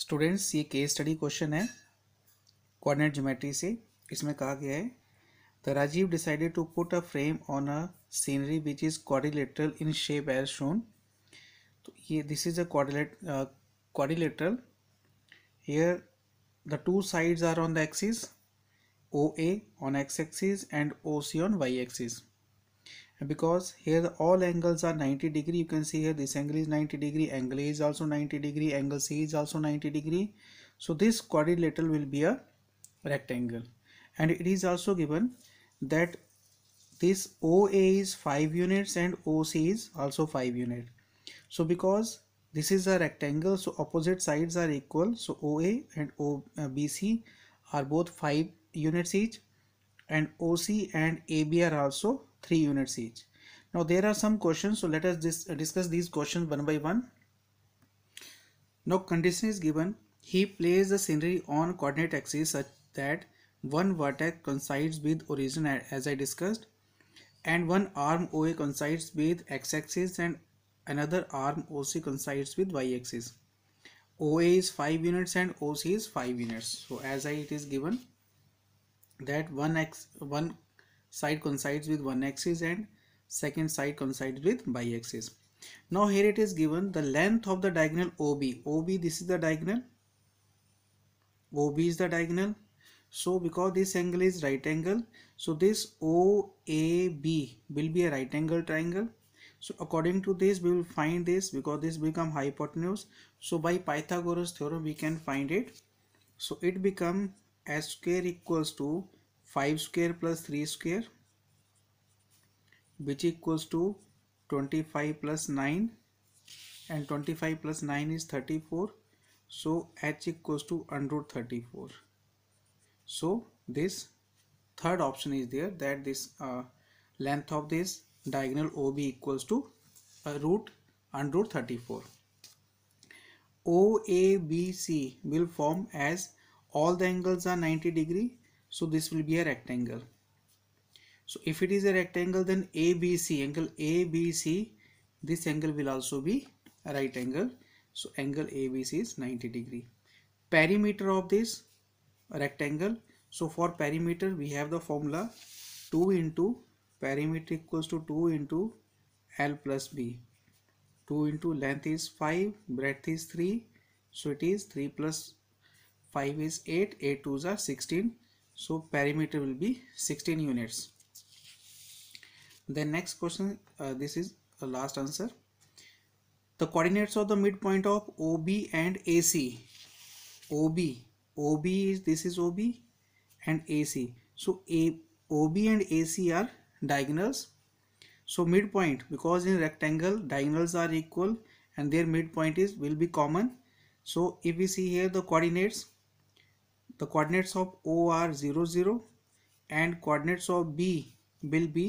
Students ये case study question है coordinate geometry से इसमें कहा गया है the Rajiv decided to put a frame on a scenery which is quadrilateral in shape as shown तो ये this is a quadrilateral quadrilateral here sides are on the axis O A on X axis and O C on Y axis and because here all angles are 90 degree you can see here this angle is 90 degree angle A is also 90 degree angle C is also 90 degree so this quadrilateral will be a rectangle and it is also given that this OA is 5 units and OC is also 5 unit so because this is a rectangle so opposite sides are equal so OA and OBC uh, are both 5 units each and OC and AB are also 3 units each. Now there are some questions so let us dis uh, discuss these questions one by one. Now condition is given he plays the scenery on coordinate axis such that one vertex coincides with origin as I discussed and one arm OA coincides with x-axis and another arm OC coincides with y-axis. OA is 5 units and OC is 5 units. So as I it is given that one x one side coincides with one axis and second side coincides with y-axis. Now here it is given the length of the diagonal OB. OB this is the diagonal. OB is the diagonal. So because this angle is right angle, so this OAB will be a right angle triangle. So according to this we will find this because this become hypotenuse. So by Pythagoras theorem we can find it. So it become S square equals to 5 square plus 3 square which equals to 25 plus 9 and 25 plus 9 is 34 so h equals to under root 34 so this third option is there that this uh, length of this diagonal OB equals to uh, root under root 34 OABC will form as all the angles are 90 degree so this will be a rectangle so if it is a rectangle then ABC angle ABC this angle will also be a right angle so angle ABC is 90 degree perimeter of this rectangle so for perimeter we have the formula 2 into perimeter equals to 2 into L plus B 2 into length is 5 breadth is 3 so it is 3 plus 5 is 8 8 2s are 16 so perimeter will be 16 units The next question uh, this is the last answer the coordinates of the midpoint of OB and AC OB OB is this is OB and AC so A, OB and AC are diagonals so midpoint because in rectangle diagonals are equal and their midpoint is will be common so if we see here the coordinates the coordinates of O are 0 0 and coordinates of B will be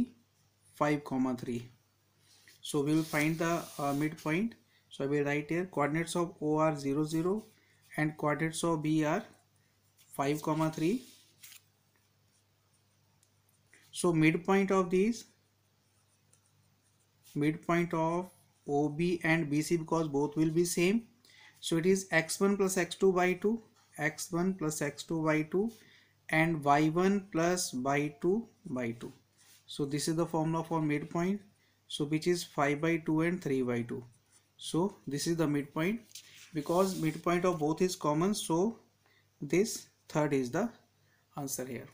5 comma 3 so we will find the uh, midpoint so I will write here coordinates of O are 0 0 and coordinates of B are 5 comma 3 so midpoint of these midpoint of OB and BC because both will be same so it is x1 plus x2 by 2 x1 plus x2 by 2 and y1 plus y2 by 2. So this is the formula for midpoint. So which is 5 by 2 and 3 by 2. So this is the midpoint because midpoint of both is common. So this third is the answer here.